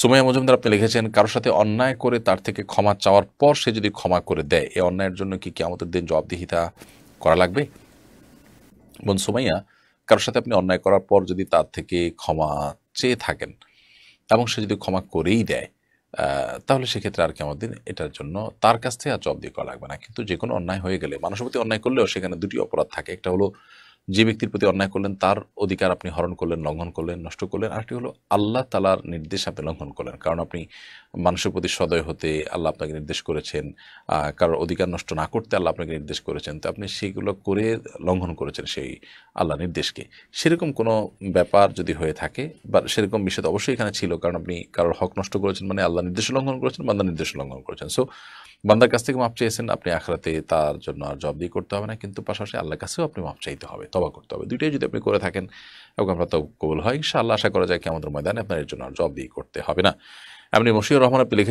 সুমাইয়া মজুমদার আপনি লিখেছেন কারোর সাথে অন্যায় করে তার থেকে ক্ষমা চাওয়ার পর সে যদি ক্ষমা করে দেয় এই অন্যায়ের জন্য কি আমাদের দিন জবাবদিহিতা করা লাগবে বোন সুমাইয়া কারোর সাথে আপনি অন্যায় করার পর যদি তার থেকে ক্ষমা চেয়ে থাকেন এবং সে যদি ক্ষমা করেই দেয় তাহলে সেক্ষেত্রে আর কি আমাদের এটার জন্য তার কাছ থেকে আর জবাবদি করা লাগবে না কিন্তু যে কোনো অন্যায় হয়ে গেলে মানুষের প্রতি অন্যায় করলেও সেখানে দুটি অপরাধ থাকে একটা হলো যে ব্যক্তির প্রতি অন্যায় করলেন তার অধিকার আপনি হরণ করলেন লঙ্ঘন করলেন নষ্ট করলেন আরেকটি হলো আল্লাহ তালার নির্দেশ আপনি লঙ্ঘন করলেন কারণ আপনি মানুষের প্রতি সদয় হতে আল্লাহ আপনাকে নির্দেশ করেছেন কারোর অধিকার নষ্ট না করতে আল্লাহ আপনাকে নির্দেশ করেছেন তো আপনি সেইগুলো করে লঙ্ঘন করেছেন সেই আল্লাহ নির্দেশকে সেরকম কোনো ব্যাপার যদি হয়ে থাকে বা সেরকম বিষয় অবশ্যই এখানে ছিল কারণ আপনি কারোর হক নষ্ট করেছেন মানে আল্লাহ নির্দেশ লঙ্ঘন করেছেন বান্দার নির্দেশ লঙ্ঘন করেছেন সো বান্দার কাছ থেকে মাপ চেয়েছেন আপনি আখরাতে তার জন্য আর জব দিয়ে করতে হবে না কিন্তু পাশাপাশি আল্লাহর কাছেও আপনি মাপ চাইতে হবে তবা করতে হবে দুইটাই যদি আপনি করে থাকেন এবং আপনার তো কবল হয় ইনশাআল্লাহ আশা করা যায় কি আমাদের ময়দানে আপনার এর জন্য আর জব দিয়ে করতে হবে না আপনি মশিউর রহমান আপনি